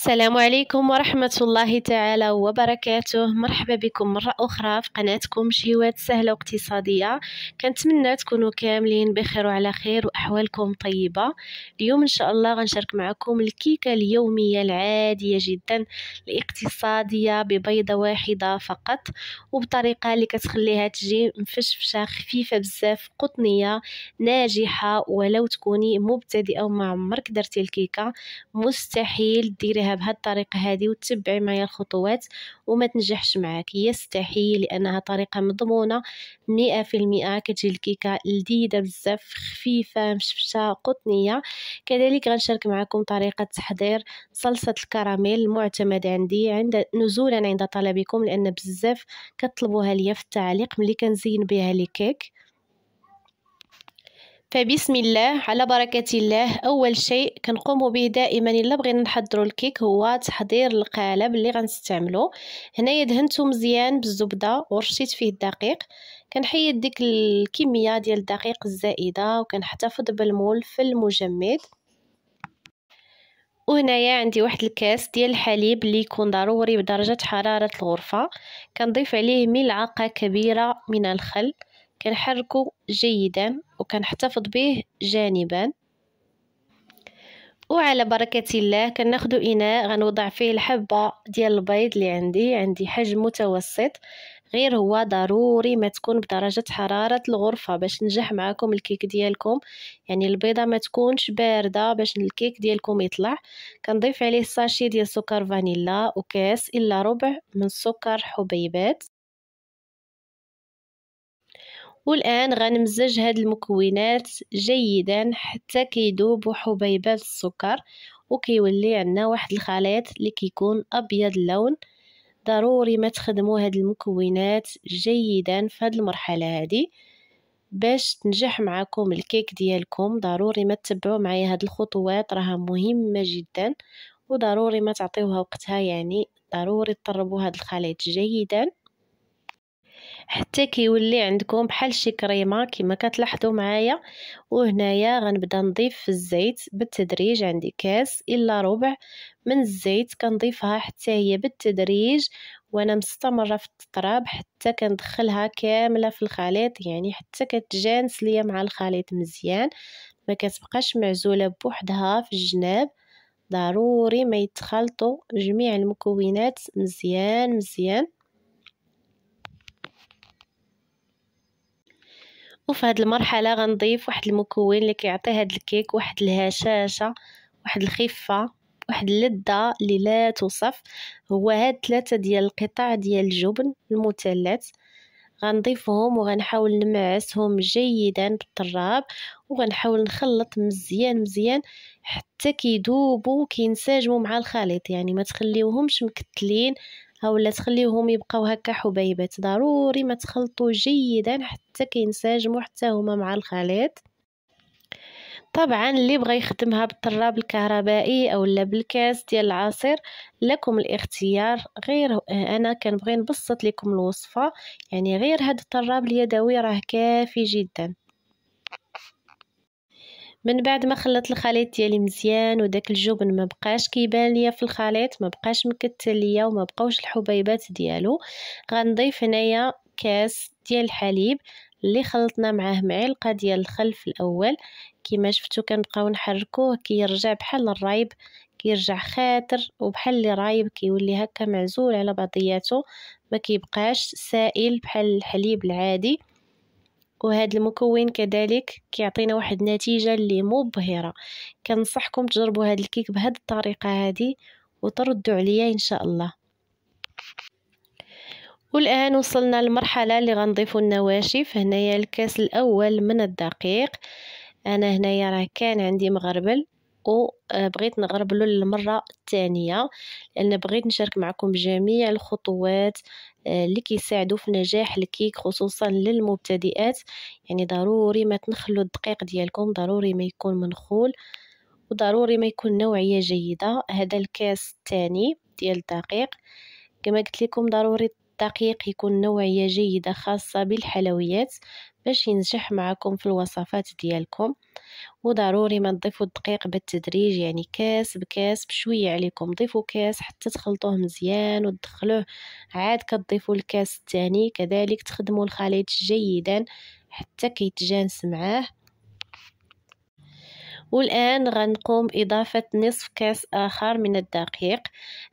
السلام عليكم ورحمة الله تعالى وبركاته مرحبا بكم مرة أخرى في قناتكم شهوات سهلة واقتصادية كنتمنى تكونوا كاملين بخير وعلى خير وأحوالكم طيبة اليوم إن شاء الله غنشارك معكم الكيكة اليومية العادية جدا الاقتصادية ببيضة واحدة فقط وبطريقة اللي كتخليها تجي مفشفشة خفيفة بزاف قطنية ناجحة ولو تكوني مبتدئة وما عمرك درتي الكيكة مستحيل ديريها بهذه بهاد الطريقه هذه وتتبعي معايا الخطوات وما تنجحش معاك يستحيل لانها طريقه مضمونه مئة المئة كتجي الكيكه لذيذه بزاف خفيفه مشفشه قطنيه كذلك غنشارك معكم طريقه تحضير صلصه الكراميل المعتمده عندي عند نزولا عند طلبكم لان بزاف كطلبوها ليا في التعليق ملي كنزين بها لي كيك فبسم الله على بركة الله أول شيء كنقوم به دائما إلا بغينا نحضروا الكيك هو تحضير القالب اللي غنستعمله هنايا دهنته مزيان بالزبدة ورشيت فيه الدقيق كنحيد ديك الكمية ديال الدقيق الزائدة وكنحتفظ بالمول في المجمد وهنايا عندي واحد الكاس ديال الحليب اللي يكون ضروري بدرجة حرارة الغرفة كنضيف عليه ملعقة كبيرة من الخل كنحركو جيدا وكنحتفظ به جانبا وعلى بركة الله كناخدو إناء غنوضع فيه الحبة ديال البيض اللي عندي عندي حجم متوسط غير هو ضروري ما تكون بدرجة حرارة الغرفة باش نجح معكم الكيك ديالكم يعني البيضة ما تكونش باردة باش الكيك ديالكم يطلع كنضيف عليه الساشي ديال سكر فانيلا وكاس إلا ربع من سكر حبيبات والآن غنمزج هاد المكونات جيدا حتى كيذوبوا حبيبات السكر وكيولي عندنا واحد الخليط اللي كيكون أبيض اللون ضروري ما تخدموا هاد المكونات جيدا في هاد المرحلة هادي باش تنجح معكم الكيك ديالكم ضروري ما تتبعوا معايا هاد الخطوات راها مهمة جدا وضروري ما تعطيوها وقتها يعني ضروري تطربوا هاد الخليط جيدا حتى كيولي عندكم بحال شي كريمه كما كتلاحظوا معايا وهنايا غنبدا نضيف الزيت بالتدريج عندي كاس الا ربع من الزيت كنضيفها حتى هي بالتدريج وانا مستمره في التطراب حتى كندخلها كامله في الخليط يعني حتى كتجانس ليا مع الخليط مزيان ما كتبقاش معزوله بوحدها في الجناب ضروري ما يتخلطوا جميع المكونات مزيان مزيان وفي هذه المرحله غنضيف واحد المكون اللي كيعطي هاد الكيك واحد الهشاشه واحد الخفه واحد اللذه اللي لا توصف هو هاد ثلاثه ديال القطع ديال الجبن المثلث غنضيفهم وغنحاول نمعسهم جيدا بالطراب وغنحاول نخلط مزيان مزيان حتى كيدوبوا وكينسجموا مع الخليط يعني ما تخليوهمش مكتلين ها ولا تخليوهم يبقاو هكا حبيبات ضروري ما تخلطوا جيدا حتى كينسجموا حتى هما مع الخليط طبعا اللي بغى يخدمها بالطراب الكهربائي اولا بالكاس ديال العصير لكم الاختيار غير انا كنبغي نبسط لكم الوصفه يعني غير هاد الطراب اليدوي راه كافي جدا من بعد ما خلطت الخليط ديالي مزيان وداك الجبن ما بقاش كيبان ليا في الخليط ما بقاش مكتل ليا وما بقاوش الحبيبات ديالو غنضيف هنايا كاس ديال الحليب اللي خلطنا معاه معلقه ديال الخل في الاول كما شفتو كنبقاو نحركوه كيرجع كي بحال الرايب كيرجع خاطر وبحال اللي رايب كيولي هكا معزول على بعضياته ما كيبقاش سائل بحال الحليب العادي وهذا المكون كذلك كيعطينا واحد النتيجه اللي مبهره كنصحكم تجربوا هذا الكيك بهذه الطريقه هذه وتردوا عليا ان شاء الله والان وصلنا للمرحله اللي غنضيفوا النواشف هنايا الكاس الاول من الدقيق انا هنايا راه كان عندي مغربل وبغيت آه، نغربلو للمره الثانيه لان بغيت نشارك معكم جميع الخطوات اللي كيساعدوا في نجاح الكيك خصوصا للمبتدئات يعني ضروري ما تنخلوا الدقيق ديالكم ضروري ما يكون منخول وضروري ما يكون نوعيه جيده هذا الكاس الثاني ديال الدقيق كما قلت لكم ضروري الدقيق يكون نوعية جيدة خاصة بالحلويات باش ينجح معكم في الوصفات ديالكم وضروري ما تضيفوا الدقيق بالتدريج يعني كاس بكاس بشوية عليكم ضيفوا كاس حتى تخلطوه مزيان وتدخلوه عاد كتضيفوا الكاس الثاني كذلك تخدموا الخليط جيدا حتى كيتجانس معاه والان غنقوم اضافه نصف كاس اخر من الدقيق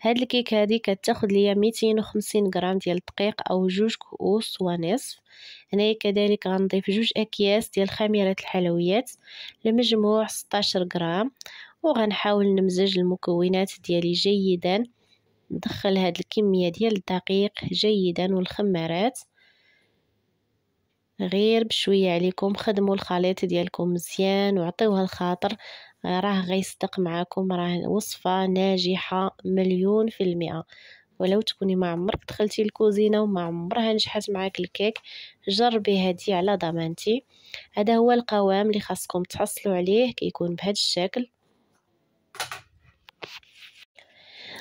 هاد الكيك هادي كتاخد ليا 250 غرام ديال الدقيق او جوج كؤوس ونصف هنايا كذلك غنضيف جوج اكياس ديال خميره الحلويات لمجموع 16 غرام وغنحاول نمزج المكونات ديالي جيدا ندخل هاد الكميه ديال الدقيق جيدا والخمارات غير بشويه عليكم خدموا الخليط ديالكم مزيان وعطيوها الخاطر آه، راه غيصدق معاكم راه وصفه ناجحه مليون في المئه ولو تكوني ما عمرك دخلتي الكوزينه وما عمرها نجحت معاك الكيك جربي هادي على ضمانتي هذا هو القوام اللي خاصكم تحصلوا عليه كيكون بهذا الشكل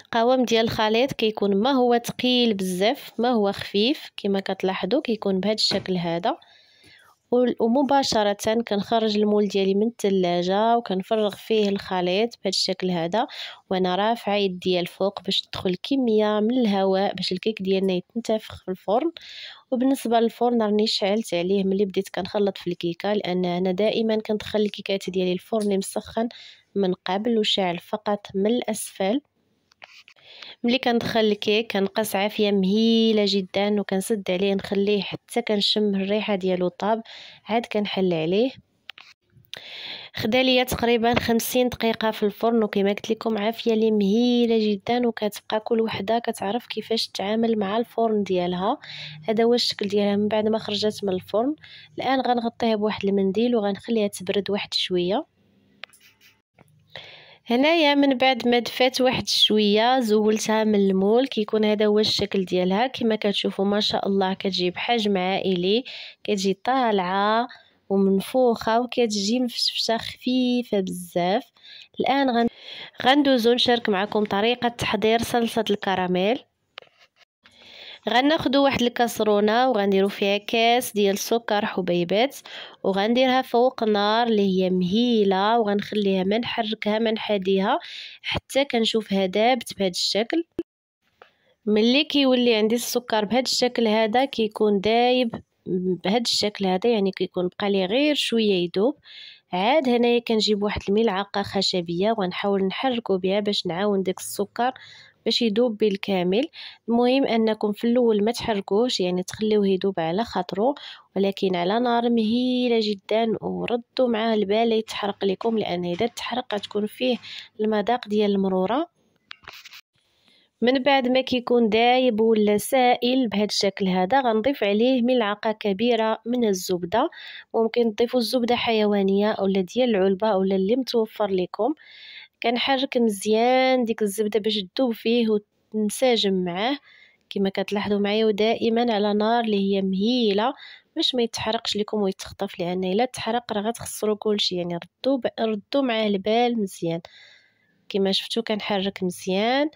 القوام ديال الخليط كيكون ما هو ثقيل بزاف ما هو خفيف كما كتلاحظوا كيكون بهذا الشكل هذا ومباشرة كنخرج المول ديالي من الثلاجة وكنفرغ فيه الخليط بهذا الشكل هذا وانا رافعه يدي الفوق باش تدخل كميه من الهواء باش الكيك ديالنا يتنتفخ في الفرن وبالنسبه للفرن راني شعلت عليه ملي بديت كنخلط في الكيكه لان انا دائما كندخل الكيكات ديالي الفرن مسخن من قبل وشاعل فقط من الاسفل ملي كندخل الكيك كنقص عافيه مهيله جدا وكنسد عليه نخليه حتى كنشم الريحه ديالو طاب عاد كنحل عليه خدا ليا تقريبا خمسين دقيقه في الفرن وكما قلت لكم عافيه لي مهيله جدا وكتبقى كل وحده كتعرف كيفاش تتعامل مع الفرن ديالها هذا هو الشكل ديالها من بعد ما خرجت من الفرن الان غنغطيها بواحد المنديل وغنخليها تبرد واحد شويه هنايا من بعد ما دفات واحد شويه زولتها من المول كيكون هذا هو الشكل ديالها كما كتشوفوا ما شاء الله كتجي بحجم عائلي كتجي طالعه ومنفوخه وكتجي مفشفشه خفيفه بزاف الان غن... غندوزو نشارك معكم طريقه تحضير صلصه الكراميل غناخدو واحد الكسرونه وغنديرو فيها كاس ديال سكر حبيبات وغنديرها فوق النار اللي هي مهيله وغنخليها ما نحركها ما نحاديها حتى كنشوفها دابت بهذا الشكل ملي كيولي عندي السكر بهذا الشكل هذا كيكون دايب بهذا الشكل هذا يعني كيكون بقى لي غير شويه يذوب عاد هنايا كنجيب واحد الملعقه خشبيه وغنحاول نحركو بها باش نعاون داك السكر باش يدوب بالكامل المهم انكم في الاول ما تحركوش يعني تخليوه يدوب على خاطرو ولكن على نار مهيله جدا وردوا معاه البال يتحرق لكم لان اذا تحرق غتكون فيه المذاق ديال المروره من بعد ما كيكون دايب ولا سائل بهذا الشكل هذا غنضيف عليه ملعقه كبيره من الزبده ممكن تضيفوا الزبده حيوانيه اولا ديال العلبه اولا اللي متوفر لكم كنحرك مزيان ديك الزبده باش تذوب فيه وتنسجم معاه كما كتلاحظوا معايا ودائما على نار اللي هي مهيله باش ما يتحرقش لكم ويتخطف لان الا تحرق راه غتخسروا كلشي يعني ردوا ردوا معاه البال مزيان كما شفتوا كنحرك مزيان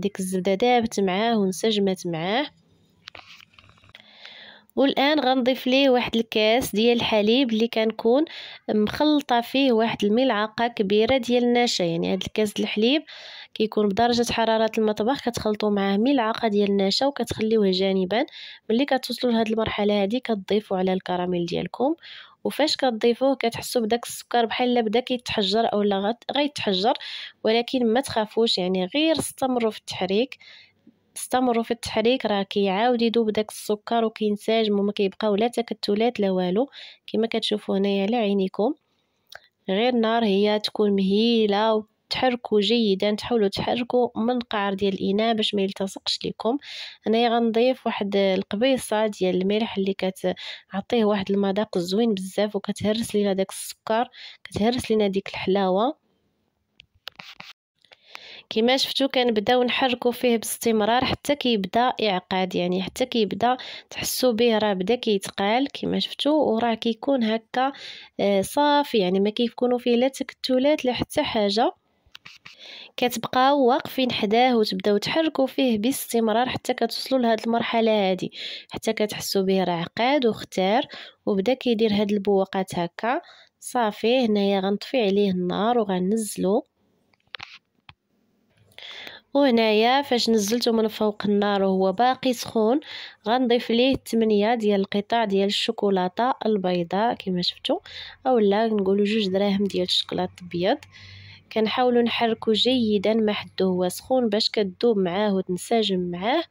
ديك الزبدة دابت معاه وانسجمت معاه والان غنضيف ليه واحد الكاس ديال الحليب اللي كنكون مخلطه فيه واحد الملعقه كبيره ديال النشا يعني هاد الكاس الحليب كيكون بدرجه حراره المطبخ كتخلطوا معاه ملعقه ديال النشا وكتخليوه جانبا ملي كتوصلوا لهاد المرحله هادي كتضيفوا على الكراميل ديالكم وفاش كتضيفوه كتحسوا بداك السكر بحال بدا كيتحجر اولا غيتحجر ولكن ما تخافوش يعني غير استمروا في التحريك تستمروا في التحريك راه كيعاود يذوب داك السكر وكينسجم وما كيبقاو لا تكتلات لا والو كما كتشوفوا هنايا على عينيكم غير النار هي تكون مهيله وتحركوا جيدا تحاولوا تحركوا من قعر ديال الاناء باش ما يلتصقش لكم هنايا غنضيف واحد القبيصه ديال الملح اللي كتعطيه واحد المذاق زوين بزاف وكتهرس لينا داك السكر كتهرس لينا ديك الحلاوه كما شفتو كنبداو نحركو فيه باستمرار حتى كيبدا يعقد يعني حتى كيبدا تحسو به راه بدا كيتقال كما شفتو وراه كيكون هكا آه، صافي يعني ما كيكونوا فيه لا تكتلات لا حتى حاجه كتبقاو واقفين حداه وتبداو تحركوا فيه باستمرار حتى كتوصلوا لهاد المرحله هادي حتى كتحسوا به راه عقاد وختار وبدا كيدير هاد البواقات هكا صافي هنايا غنطفي عليه النار وغنزلو وهنايا فاش نزلته من فوق النار وهو باقي سخون غنضيف ليه 8 ديال القطع ديال الشوكولاته البيضاء كما شفتوا اولا نقولوا جوج دراهم ديال الشوكولاته ابيض كنحاولوا نحركو جيدا ما حدو هو سخون باش كتذوب معاه وتنسجم معاه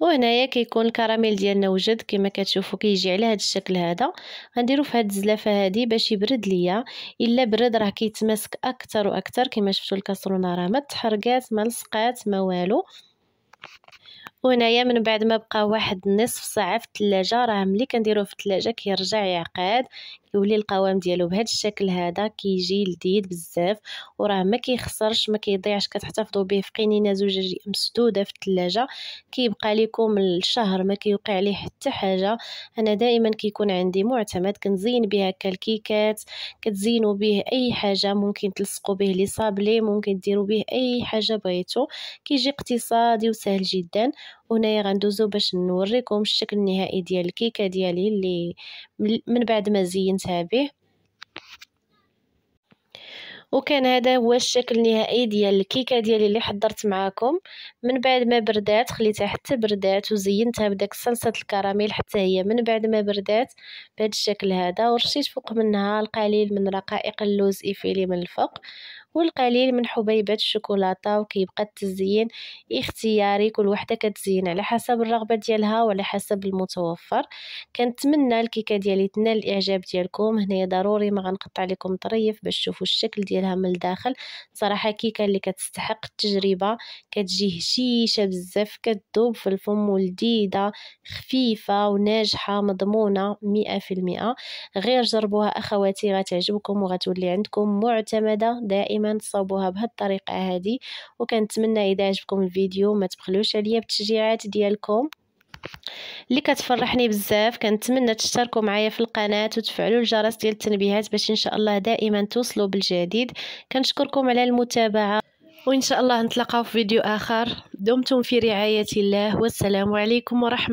وهنايا كيكون الكراميل ديالنا وجد كما كتشوفوا كيجي على هذا الشكل هذا غنديرو في هذه الزلافه هذه باش يبرد ليا الا برد راه كيتماسك اكثر واكثر كما شفتوا الكاسرونه راه ما تحرقات ما لصقات ما والو وهنايا من بعد ما بقى واحد نصف ساعه في الثلاجه راه ملي كنديروه في الثلاجه كيرجع يعقد كيولي القوام ديالو بهذا الشكل هذا كيجي لذيذ بزاف وراه ما كيخسرش ما كيضيعش كتحتفظوا به في قنينه زجاجيه مسدوده في الثلاجه كيبقى لكم الشهر ما كيوقع ليه حتى حاجه انا دائما كيكون عندي معتمد كنزين بها هكا الكيكات كتزينوا به اي حاجه ممكن تلصقوا به لي صابلي ممكن ديروا به اي حاجه بغيتو كيجي اقتصادي وسهل سهل جدا وهنايا غندوزو باش نوريكم الشكل النهائي ديال الكيكه ديالي اللي من بعد ما زينتها به وكان هذا هو الشكل النهائي ديال الكيكه ديالي اللي حضرت معاكم من بعد ما بردات خليتها حتى بردات وزينتها بداك صلصه الكراميل حتى هي من بعد ما بردات بهذا الشكل هذا ورشيت فوق منها القليل من رقائق اللوز ايفيلي من الفوق والقليل من حبيبات الشوكولاتة وكيبقى التزيين اختياري كل وحده كتزين على حسب الرغبه ديالها وعلى حسب المتوفر كنتمنى الكيكه ديالي تنال الاعجاب ديالكم هنايا ضروري ما غنقطع لكم طريف باش تشوفوا الشكل ديالها من الداخل صراحه كيكه اللي كتستحق التجربه كتجي هشيشه بزاف كتذوب في الفم ولذيذه خفيفه وناجحه مضمونه مئة المئة غير جربوها اخواتي غتعجبكم وغتولي عندكم معتمده دائما دائما تصاوبوها بهالطريقه هذه وكنتمنى اذا عجبكم الفيديو ما تبخلوش عليا بالتشجيعات ديالكم اللي كتفرحني بزاف كنتمنى تشتركوا معايا في القناه وتفعلوا الجرس ديال التنبيهات باش ان شاء الله دائما توصلوا بالجديد كنشكركم على المتابعه وان شاء الله نتلاقاو في فيديو اخر دمتم في رعايه الله والسلام عليكم ورحمه